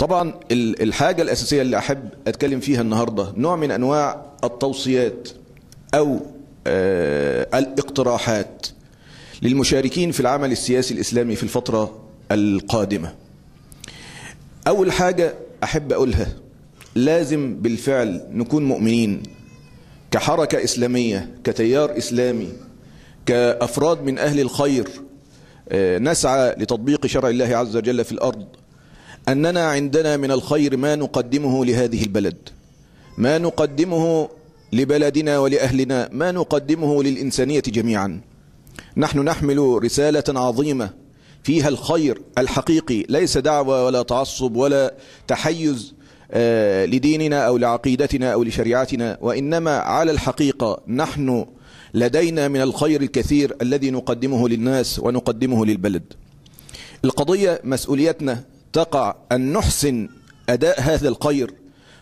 طبعا الحاجة الأساسية اللي أحب أتكلم فيها النهاردة نوع من أنواع التوصيات أو آه، الاقتراحات للمشاركين في العمل السياسي الإسلامي في الفترة القادمة أول حاجة أحب أقولها لازم بالفعل نكون مؤمنين كحركة إسلامية كتيار إسلامي كأفراد من أهل الخير آه، نسعى لتطبيق شرع الله عز وجل في الأرض أننا عندنا من الخير ما نقدمه لهذه البلد ما نقدمه لبلدنا ولأهلنا ما نقدمه للإنسانية جميعا نحن نحمل رسالة عظيمة فيها الخير الحقيقي ليس دعوة ولا تعصب ولا تحيز آه، لديننا أو لعقيدتنا أو لشريعتنا وإنما على الحقيقة نحن لدينا من الخير الكثير الذي نقدمه للناس ونقدمه للبلد القضية مسؤوليتنا تقع أن نحسن أداء هذا القير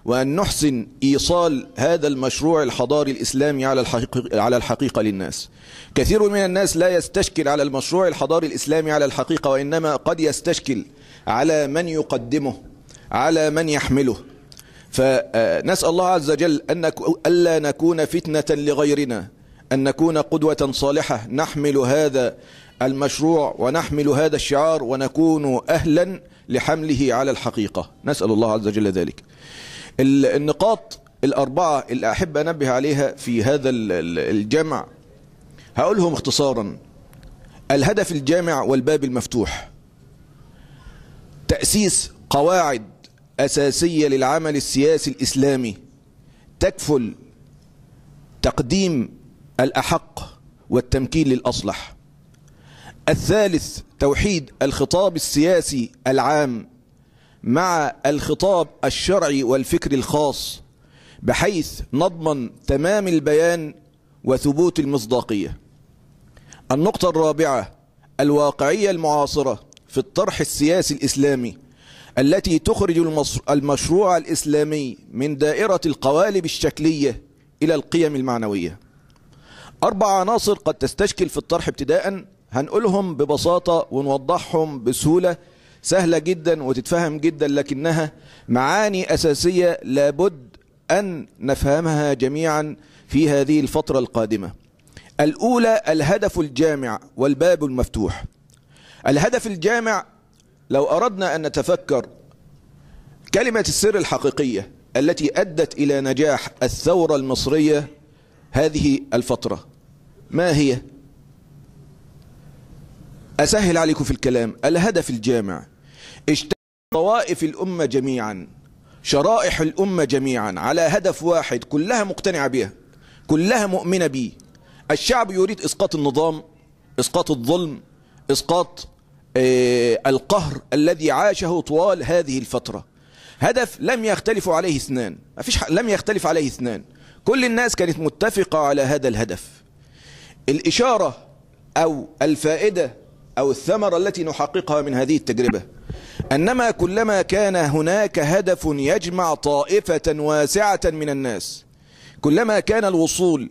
وأن نحسن إيصال هذا المشروع الحضاري الإسلامي على الحقيقة, على الحقيقة للناس كثير من الناس لا يستشكل على المشروع الحضاري الإسلامي على الحقيقة وإنما قد يستشكل على من يقدمه على من يحمله فنسأل الله عز وجل أن ألا نكون فتنة لغيرنا أن نكون قدوة صالحة نحمل هذا المشروع ونحمل هذا الشعار ونكون أهلا لحمله على الحقيقة نسأل الله عز وجل ذلك النقاط الأربعة اللي أحب أنبه عليها في هذا الجمع هقولهم اختصارا الهدف الجامع والباب المفتوح تأسيس قواعد أساسية للعمل السياسي الإسلامي تكفل تقديم الأحق والتمكين للأصلح الثالث توحيد الخطاب السياسي العام مع الخطاب الشرعي والفكر الخاص بحيث نضمن تمام البيان وثبوت المصداقية النقطة الرابعة الواقعية المعاصرة في الطرح السياسي الإسلامي التي تخرج المشروع الإسلامي من دائرة القوالب الشكلية إلى القيم المعنوية أربع عناصر قد تستشكل في الطرح ابتداءً هنقولهم ببساطة ونوضحهم بسهولة سهلة جدا وتتفهم جدا لكنها معاني أساسية لابد أن نفهمها جميعا في هذه الفترة القادمة الأولى الهدف الجامع والباب المفتوح الهدف الجامع لو أردنا أن نتفكر كلمة السر الحقيقية التي أدت إلى نجاح الثورة المصرية هذه الفترة ما هي؟ أسهل عليكم في الكلام الهدف الجامع اجتمع طوائف الأمة جميعا شرائح الأمة جميعا على هدف واحد كلها مقتنعة به كلها مؤمنة به الشعب يريد إسقاط النظام إسقاط الظلم إسقاط آه، القهر الذي عاشه طوال هذه الفترة هدف لم يختلف عليه اثنان مفيش لم يختلف عليه اثنان كل الناس كانت متفقة على هذا الهدف الإشارة أو الفائدة أو الثمرة التي نحققها من هذه التجربة أنما كلما كان هناك هدف يجمع طائفة واسعة من الناس كلما كان الوصول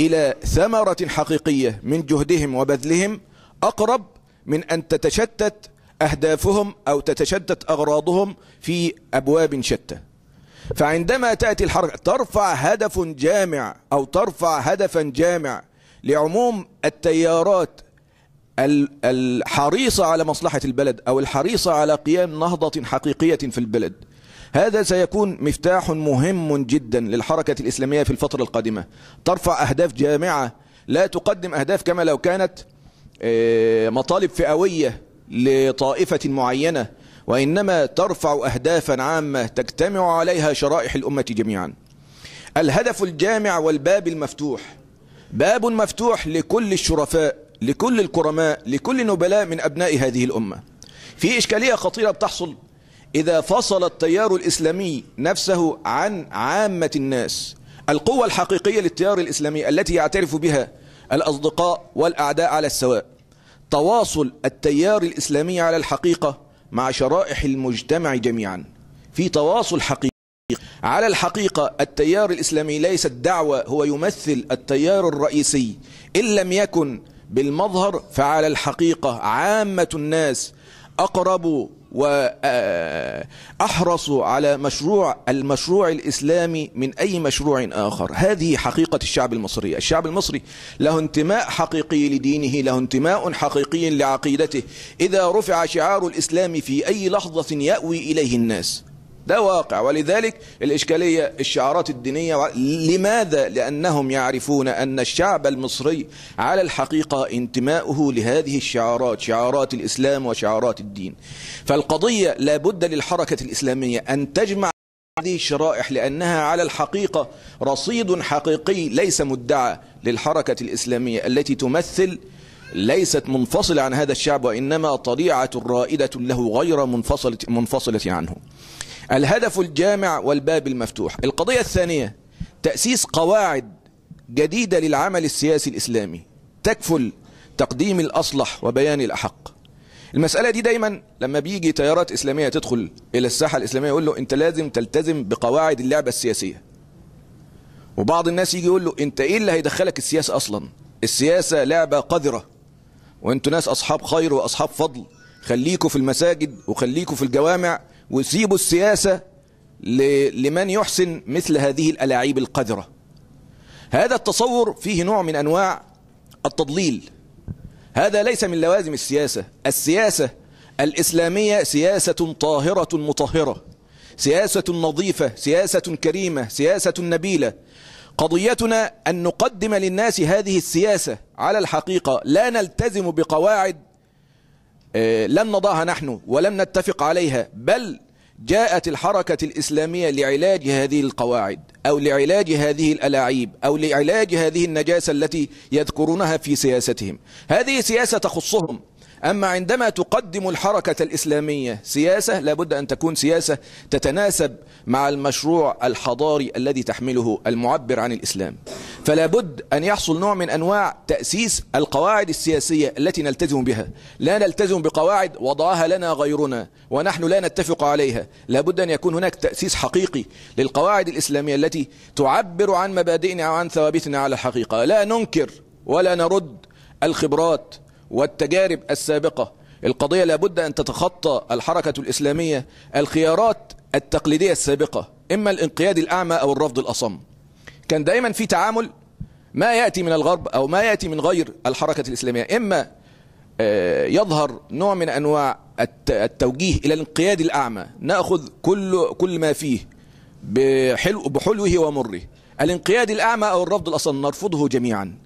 إلى ثمرة حقيقية من جهدهم وبذلهم أقرب من أن تتشتت أهدافهم أو تتشتت أغراضهم في أبواب شتى فعندما تأتي الحركة ترفع هدف جامع أو ترفع هدفا جامع لعموم التيارات الحريصة على مصلحة البلد أو الحريصة على قيام نهضة حقيقية في البلد هذا سيكون مفتاح مهم جدا للحركة الإسلامية في الفترة القادمة ترفع أهداف جامعة لا تقدم أهداف كما لو كانت آه، مطالب فئوية لطائفة معينة وإنما ترفع أهدافا عامة تجتمع عليها شرائح الأمة جميعا الهدف الجامع والباب المفتوح باب مفتوح لكل الشرفاء لكل الكرماء لكل نبلاء من أبناء هذه الأمة في إشكالية خطيرة بتحصل إذا فصل التيار الإسلامي نفسه عن عامة الناس القوة الحقيقية للتيار الإسلامي التي يعترف بها الأصدقاء والأعداء على السواء تواصل التيار الإسلامي على الحقيقة مع شرائح المجتمع جميعا في تواصل حقيقي على الحقيقة التيار الإسلامي ليست دعوة هو يمثل التيار الرئيسي إن لم يكن بالمظهر فعلى الحقيقة عامة الناس أقرب وأحرص على مشروع المشروع الإسلامي من أي مشروع آخر هذه حقيقة الشعب المصري الشعب المصري له انتماء حقيقي لدينه له انتماء حقيقي لعقيدته إذا رفع شعار الإسلام في أي لحظة يأوي إليه الناس ده واقع ولذلك الإشكالية الشعارات الدينية لماذا؟ لأنهم يعرفون أن الشعب المصري على الحقيقة انتماؤه لهذه الشعارات شعارات الإسلام وشعارات الدين فالقضية لابد للحركة الإسلامية أن تجمع هذه الشرائح لأنها على الحقيقة رصيد حقيقي ليس مدعى للحركة الإسلامية التي تمثل ليست منفصلة عن هذا الشعب وإنما طليعة رائدة له غير منفصلة, منفصلة عنه الهدف الجامع والباب المفتوح القضية الثانية تأسيس قواعد جديدة للعمل السياسي الإسلامي تكفل تقديم الأصلح وبيان الأحق المسألة دي دايما لما بيجي تيارات إسلامية تدخل إلى الساحة الإسلامية يقول له أنت لازم تلتزم بقواعد اللعبة السياسية وبعض الناس يجي يقول له أنت إيه اللي هيدخلك السياسة أصلا السياسة لعبة قذرة وأنتوا ناس أصحاب خير وأصحاب فضل خليكوا في المساجد وخليكوا في الجوامع وسيبوا السياسة لمن يحسن مثل هذه الألاعيب القذرة هذا التصور فيه نوع من أنواع التضليل هذا ليس من لوازم السياسة السياسة الإسلامية سياسة طاهرة مطهرة سياسة نظيفة سياسة كريمة سياسة نبيلة قضيتنا أن نقدم للناس هذه السياسة على الحقيقة لا نلتزم بقواعد آه، لم نضعها نحن ولم نتفق عليها بل جاءت الحركة الإسلامية لعلاج هذه القواعد أو لعلاج هذه الألاعيب أو لعلاج هذه النجاسة التي يذكرونها في سياستهم هذه سياسة تخصهم أما عندما تقدم الحركة الإسلامية سياسة لابد أن تكون سياسة تتناسب مع المشروع الحضاري الذي تحمله المعبر عن الإسلام فلا بد أن يحصل نوع من أنواع تأسيس القواعد السياسية التي نلتزم بها لا نلتزم بقواعد وضعها لنا غيرنا ونحن لا نتفق عليها لا بد أن يكون هناك تأسيس حقيقي للقواعد الإسلامية التي تعبر عن مبادئنا وعن ثوابتنا على الحقيقة لا ننكر ولا نرد الخبرات والتجارب السابقة القضية لابد أن تتخطى الحركة الإسلامية الخيارات التقليدية السابقة إما الانقياد الأعمى أو الرفض الأصم كان دايما في تعامل ما يأتي من الغرب أو ما يأتي من غير الحركة الإسلامية إما آه، يظهر نوع من أنواع التوجيه إلى الانقياد الأعمى نأخذ كل, كل ما فيه بحلو بحلوه ومره الانقياد الأعمى أو الرفض الأصم نرفضه جميعا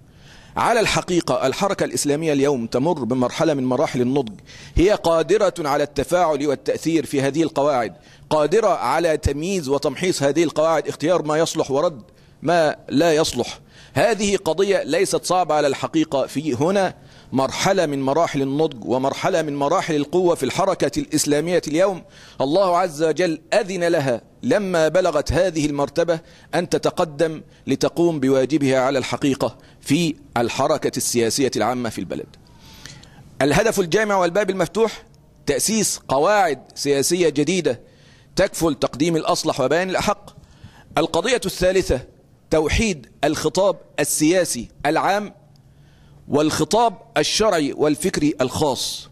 على الحقيقة الحركة الإسلامية اليوم تمر بمرحلة من مراحل النضج هي قادرة على التفاعل والتأثير في هذه القواعد قادرة على تمييز وتمحيص هذه القواعد اختيار ما يصلح ورد ما لا يصلح هذه قضية ليست صعبة على الحقيقة في هنا مرحلة من مراحل النضج ومرحلة من مراحل القوة في الحركة الإسلامية اليوم الله عز وجل أذن لها لما بلغت هذه المرتبة أن تتقدم لتقوم بواجبها على الحقيقة في الحركة السياسية العامة في البلد الهدف الجامع والباب المفتوح تأسيس قواعد سياسية جديدة تكفل تقديم الأصلح وبيان الأحق القضية الثالثة توحيد الخطاب السياسي العام والخطاب الشرعي والفكري الخاص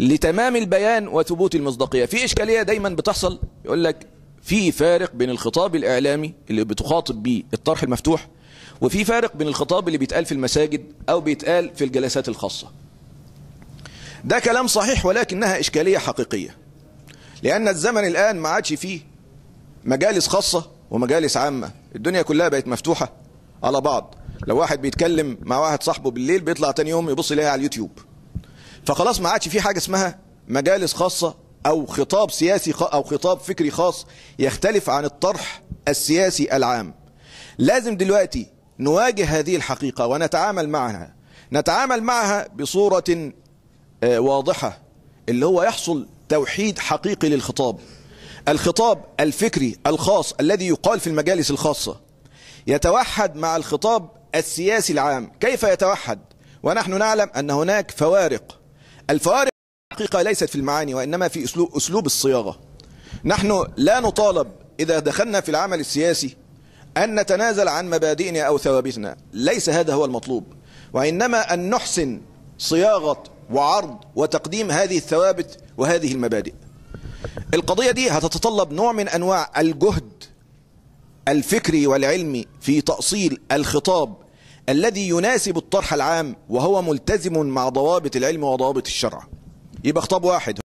لتمام البيان وثبوت المصداقية في إشكالية دايما بتحصل يقول لك في فارق بين الخطاب الإعلامي اللي بتخاطب بيه الطرح المفتوح وفي فارق بين الخطاب اللي بيتقال في المساجد أو بيتقال في الجلسات الخاصة ده كلام صحيح ولكنها إشكالية حقيقية لأن الزمن الآن ما عادش فيه مجالس خاصة ومجالس عامة الدنيا كلها بقت مفتوحة على بعض لو واحد بيتكلم مع واحد صاحبه بالليل بيطلع تاني يوم يبص يلاقيها على اليوتيوب فخلاص ما عادش في حاجه اسمها مجالس خاصه او خطاب سياسي او خطاب فكري خاص يختلف عن الطرح السياسي العام لازم دلوقتي نواجه هذه الحقيقه ونتعامل معها نتعامل معها بصوره آه، واضحه اللي هو يحصل توحيد حقيقي للخطاب الخطاب الفكري الخاص الذي يقال في المجالس الخاصه يتوحد مع الخطاب السياسي العام كيف يتوحد ونحن نعلم أن هناك فوارق الفوارق الحقيقة ليست في المعاني وإنما في أسلوب, أسلوب الصياغة نحن لا نطالب إذا دخلنا في العمل السياسي أن نتنازل عن مبادئنا أو ثوابتنا ليس هذا هو المطلوب وإنما أن نحسن صياغة وعرض وتقديم هذه الثوابت وهذه المبادئ القضية دي هتتطلب نوع من أنواع الجهد الفكري والعلمي في تأصيل الخطاب الذي يناسب الطرح العام وهو ملتزم مع ضوابط العلم وضوابط الشرع يبقى خطاب واحد